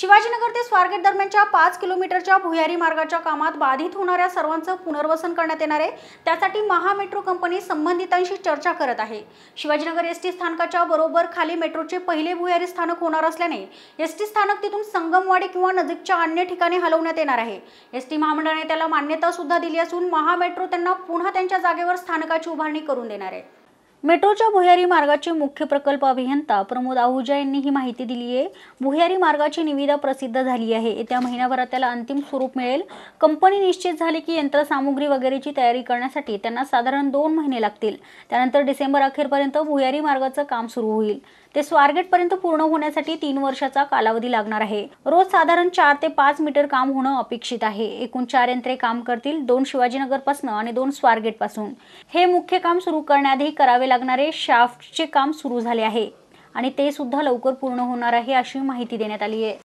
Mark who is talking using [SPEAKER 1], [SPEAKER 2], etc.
[SPEAKER 1] शिवाजीनगर ते स्वारगेट दरम्यानच्या पाच किलोमीटरच्या भुयारी मार्गाच्या कामात बाधित होणाऱ्या सर्वांचं पुनर्वसन करण्यात येणार आहे त्यासाठी महामेट्रो कंपनी संबंधितांशी चर्चा करत आहे शिवाजीनगर एस टी स्थानकाच्या बरोबर खाली मेट्रोचे पहिले भुयारी स्थानक होणार असल्याने एस टी स्थानक तिथून संगमवाडी किंवा नजीकच्या अन्य ठिकाणी हलवण्यात येणार आहे एस टी महामंडळाने त्याला मान्यता सुद्धा दिली असून महामेट्रो त्यांना पुन्हा त्यांच्या जागेवर स्थानकाची उभारणी करून देणार आहे मेट्रोच्या भुयारी मार्गाचे मुख्य प्रकल्प अभियंता प्रमोद आहुजा यांनी ही माहिती दिली आहे भुयारी मार्गाची निविदा प्रसिद्ध झाली आहे येत्या महिन्याभरात त्याला अंतिम स्वरूप मिळेल कंपनी निश्चित झाली की यंत्रसामुग्री वगैरेची तयारी करण्यासाठी त्यांना साधारण दोन महिने लागतील त्यानंतर डिसेंबर अखेरपर्यंत भुयारी मार्गाचं काम सुरू होईल ते स्वारगेटपर्यंत पूर्ण होण्यासाठी तीन वर्षाचा कालावधी लागणार आहे रोज साधारण चार ते पाच मीटर काम होणं अपेक्षित आहे एकूण चार यंत्रे काम करतील दोन शिवाजीनगरपासून आणि दोन स्वारगेटपासून हे मुख्य काम सुरू करण्याआधी करावे लागणारे शाफ्टचे काम सुरू झाले आहे आणि ते सुद्धा लवकर पूर्ण होणार आहे अशी माहिती देण्यात आली आहे